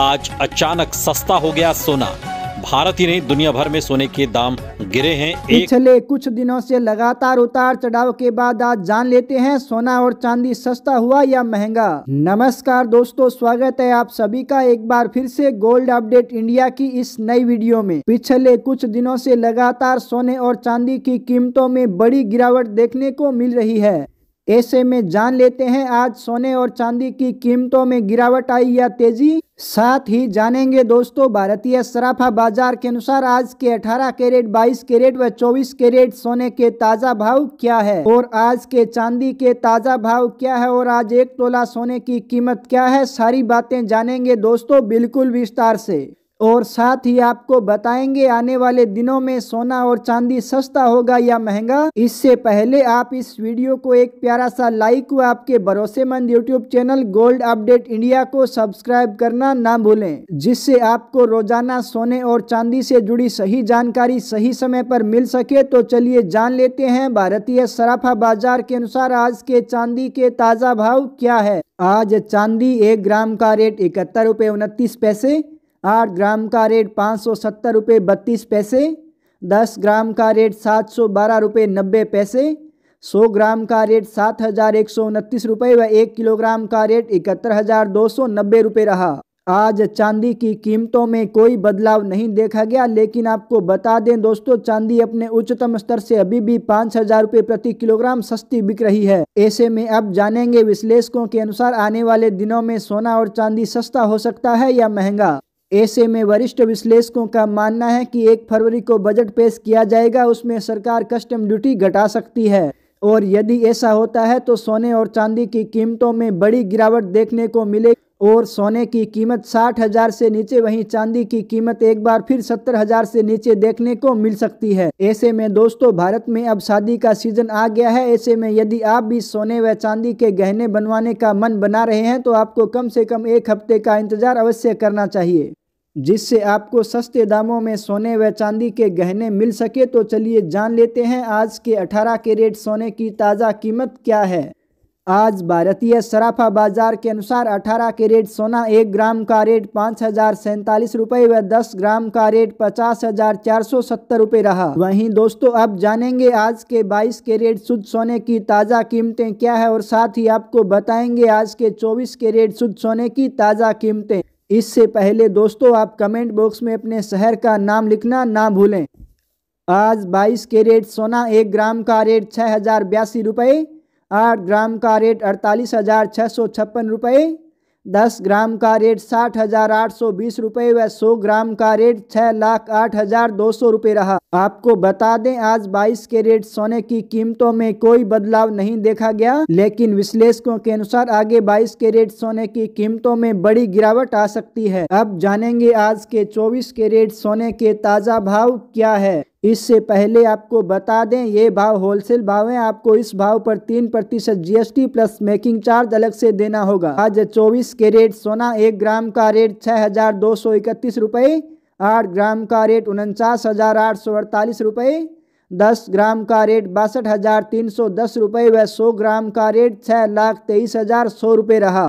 आज अचानक सस्ता हो गया सोना भारत ही नहीं दुनिया भर में सोने के दाम गिरे हैं एक... पिछले कुछ दिनों से लगातार उतार चढ़ाव के बाद आज जान लेते हैं सोना और चांदी सस्ता हुआ या महंगा नमस्कार दोस्तों स्वागत है आप सभी का एक बार फिर से गोल्ड अपडेट इंडिया की इस नई वीडियो में पिछले कुछ दिनों से लगातार सोने और चांदी की कीमतों में बड़ी गिरावट देखने को मिल रही है ऐसे में जान लेते हैं आज सोने और चांदी की कीमतों में गिरावट आई या तेजी साथ ही जानेंगे दोस्तों भारतीय सराफा बाजार के अनुसार आज के 18 कैरेट 22 कैरेट व 24 कैरेट सोने के ताजा भाव क्या है और आज के चांदी के ताजा भाव क्या है और आज एक तोला सोने की कीमत क्या है सारी बातें जानेंगे दोस्तों बिल्कुल विस्तार से और साथ ही आपको बताएंगे आने वाले दिनों में सोना और चांदी सस्ता होगा या महंगा इससे पहले आप इस वीडियो को एक प्यारा सा लाइक व आपके भरोसेमंद YouTube channel gold update India को सब्सक्राइब करना ना भूलें जिससे आपको रोजाना सोने और चांदी से जुड़ी सही जानकारी सही समय पर मिल सके तो चलिए जान लेते हैं भारतीय सराफा बाजार के अनुसार आज के चांदी के ताज़ा भाव क्या है आज चांदी एक ग्राम का रेट इकहत्तर रूपए उनतीस पैसे आठ ग्राम का रेट पाँच सौ सत्तर रुपये बत्तीस पैसे दस ग्राम का रेट सात सौ बारह रुपये नब्बे पैसे सौ ग्राम का रेट सात हज़ार एक सौ उनतीस रुपये व एक किलोग्राम का रेट इकहत्तर हज़ार दो सौ नब्बे रुपये रहा आज चांदी की कीमतों में कोई बदलाव नहीं देखा गया लेकिन आपको बता दें दोस्तों चांदी अपने उच्चतम स्तर से अभी भी पाँच हजार रुपये प्रति किलोग्राम सस्ती बिक रही है ऐसे में अब जानेंगे विश्लेषकों के अनुसार आने वाले दिनों में सोना और चांदी सस्ता हो सकता है या महंगा ऐसे में वरिष्ठ विश्लेषकों का मानना है कि एक फरवरी को बजट पेश किया जाएगा उसमें सरकार कस्टम ड्यूटी घटा सकती है और यदि ऐसा होता है तो सोने और चांदी की कीमतों में बड़ी गिरावट देखने को मिलेगी और सोने की कीमत साठ हज़ार से नीचे वहीं चांदी की कीमत एक बार फिर सत्तर हज़ार से नीचे देखने को मिल सकती है ऐसे में दोस्तों भारत में अब शादी का सीजन आ गया है ऐसे में यदि आप भी सोने व चांदी के गहने बनवाने का मन बना रहे हैं तो आपको कम से कम एक हफ्ते का इंतजार अवश्य करना चाहिए जिससे आपको सस्ते दामों में सोने व चांदी के गहने मिल सके तो चलिए जान लेते हैं आज के 18 कैरेट सोने की ताज़ा कीमत क्या है आज भारतीय सराफा बाजार के अनुसार 18 कैरेट सोना एक ग्राम का रेट पाँच हजार सैंतालीस रुपये व 10 ग्राम का रेट पचास हजार चार सौ सत्तर रुपये रहा वहीं दोस्तों अब जानेंगे आज के 22 कैरेट शुद्ध सोने की ताज़ा कीमतें क्या है और साथ ही आपको बताएंगे आज के 24 कैरेट शुद्ध सोने की ताज़ा कीमतें इससे पहले दोस्तों आप कमेंट बॉक्स में अपने शहर का नाम लिखना ना भूलें आज 22 के रेट सोना एक ग्राम का रेट छः हज़ार बयासी रुपये आठ ग्राम का रेट अड़तालीस हज़ार छः सौ छप्पन रुपये दस ग्राम का रेट साठ हजार आठ सौ बीस रुपये व सौ ग्राम का रेट छः लाख आठ हजार दो सौ रुपये रहा आपको बता दें आज बाईस के रेट सोने की कीमतों में कोई बदलाव नहीं देखा गया लेकिन विश्लेषकों के अनुसार आगे बाईस के रेट सोने की कीमतों में बड़ी गिरावट आ सकती है अब जानेंगे आज के चौबीस के रेट सोने के ताज़ा भाव क्या है इससे पहले आपको बता दें ये भाव होलसेल भाव है आपको इस भाव पर तीन प्रतिशत जीएसटी प्लस मेकिंग चार्ज अलग से देना होगा आज 24 रेट सोना एक ग्राम का रेट छः हजार दो सौ इकतीस रुपये आठ ग्राम का रेट उनचास हजार आठ सौ अड़तालीस रुपये दस ग्राम का रेट बासठ हजार तीन सौ दस रुपये व सौ ग्राम का रेट छः लाख तेईस हजार सौ रुपये रहा